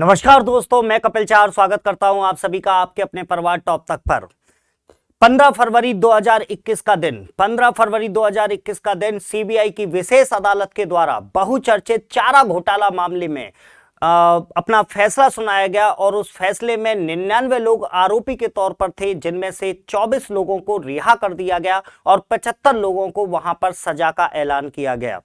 नमस्कार दोस्तों मैं कपिल चार स्वागत करता हूं आप सभी का आपके अपने परिवार टॉप तक पर 15 फरवरी 2021 का दिन 15 फरवरी 2021 का दिन सीबीआई की विशेष अदालत के द्वारा बहुचर्चित चारा घोटाला मामले में अपना फैसला सुनाया गया और उस फैसले में निन्यानवे लोग आरोपी के तौर पर थे जिनमें से 24 लोगों को रिहा कर दिया गया और 75 लोगों को वहां पर सजा का ऐलान किया गया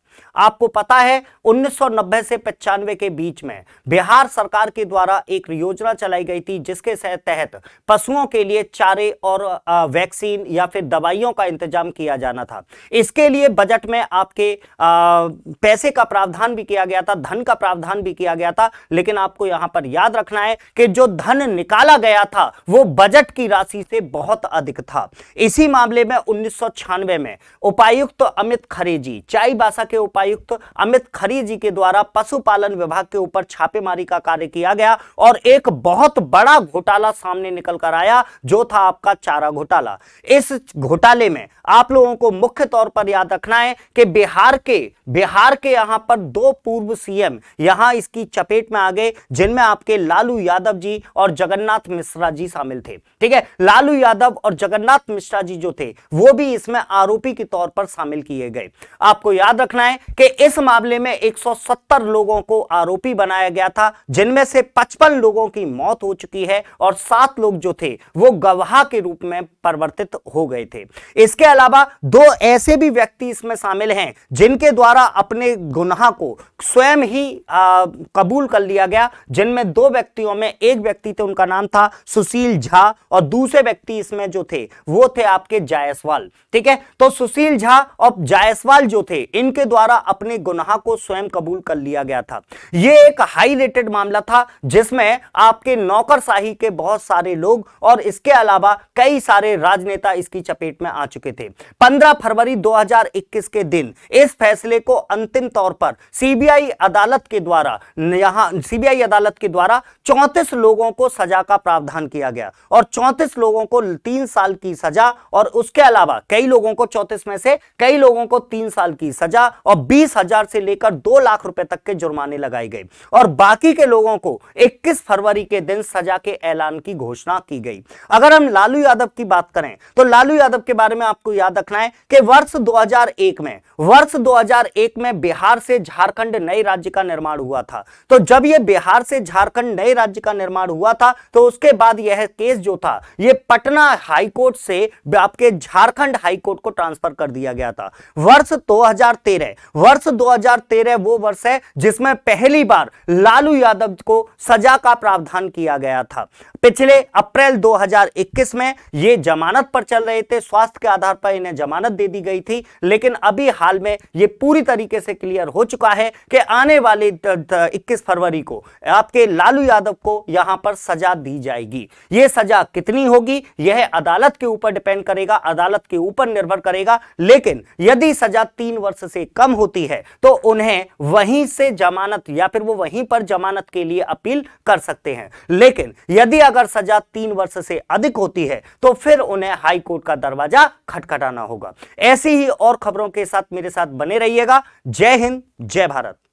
आपको पता है 1990 से पचानवे के बीच में बिहार सरकार के द्वारा एक योजना चलाई गई थी जिसके तहत पशुओं के लिए चारे और वैक्सीन या फिर दवाइयों का इंतजाम किया जाना था इसके लिए बजट में आपके पैसे का प्रावधान भी किया गया था धन का प्रावधान भी किया गया था था लेकिन आपको यहां पर याद रखना है कि जो धन निकाला गया था वो बजट की राशि से बहुत अधिक था इसी मामले में उन्नीस में उपायुक्त तो अमित खरे जी चाईबासा के उपायुक्त तो अमित खरे जी के द्वारा पशुपालन विभाग के ऊपर छापेमारी का कार्य किया गया और एक बहुत बड़ा घोटाला सामने निकल कर आया जो था आपका चारा घोटाला इस घोटाले में आप लोगों को मुख्य तौर पर याद रखना है कि बिहार के बिहार के यहां पर दो पूर्व सीएम यहां इसकी चपेट चपेट में आ गए जिनमें आपके लालू यादव जी और जगन्नाथ मिश्रा जी शामिल थे ठीक है लालू यादव और जगन्नाथ मिश्रा जी जो थे वो भी इसमें आरोपी के तौर पर शामिल किए गए आपको याद रखना है कि इस मामले में 170 लोगों को आरोपी बनाया गया था जिनमें से 55 लोगों की मौत हो चुकी है और सात लोग जो थे वो गवाह के रूप में परिवर्तित हो गए थे इसके अलावा दो ऐसे भी व्यक्ति इसमें शामिल हैं जिनके द्वारा अपने गुनाह को स्वयं ही आ, कबूल कबूल कर लिया गया जिनमें दो व्यक्तियों में एक व्यक्ति थे उनका नाम था सुशील झा और दूसरे व्यक्ति इसमें जो थे वो थे आपके जायसवाल ठीक है तो सुशील झा और जायसवाल जो थे इनके द्वारा अपने गुनाह को स्वयं कबूल कर लिया गया था ये एक हाई रेटेड मामला था जिसमें आपके नौकरशाही के बहुत सारे लोग और इसके अलावा कई सारे राजनेता इसकी चपेट में आ चुके थे 15 फरवरी 2021 के दिन इस फैसले को अंतिम तौर पर सीबीआई अदालत के द्वारा जहां सीबीआई अदालत के द्वारा चौंतीस लोगों को सजा का प्रावधान किया गया और चौंतीस लोगों को तीन साल की सजा और उसके अलावा कई लोगों को चौंतीस में से कई लोगों को तीन साल की सजा और बीस हजार से लेकर दो लाख रुपए तक के जुर्माने लगाए गए और बाकी के लोगों को इक्कीस फरवरी के दिन सजा के ऐलान की घोषणा की गई अगर हम लालू यादव की बात करें तो लालू यादव के बारे में आपको याद रखना है कि वर्ष दो में वर्ष दो में बिहार से झारखंड नए राज्य का निर्माण हुआ था तो जब ये बिहार से झारखंड नए राज्य का निर्माण हुआ था तो उसके बाद यह केस जो था ये पटना हाईकोर्ट से आपके झारखंड हाईकोर्ट को ट्रांसफर कर दिया गया था वर्ष 2013 वर्ष 2013 वो वर्ष है जिसमें पहली बार लालू यादव को सजा का प्रावधान किया गया था पिछले अप्रैल 2021 में ये जमानत पर चल रहे थे स्वास्थ्य के आधार पर इन्हें जमानत दे दी गई थी लेकिन अभी हाल में ये पूरी तरीके से क्लियर हो चुका है कि आने वाले 21 फरवरी फरवरी को आपके लालू यादव को यहां पर सजा दी जाएगी ये सजा कितनी होगी यह अदालत के ऊपर डिपेंड करेगा अदालत के ऊपर निर्भर करेगा लेकिन यदि सजा तीन वर्ष से कम होती है तो उन्हें वहीं से जमानत या फिर वो वहीं पर जमानत के लिए अपील कर सकते हैं लेकिन यदि अगर सजा तीन वर्ष से अधिक होती है तो फिर उन्हें हाईकोर्ट का दरवाजा खटखटाना होगा ऐसी ही और खबरों के साथ मेरे साथ बने रहिएगा जय हिंद जय भारत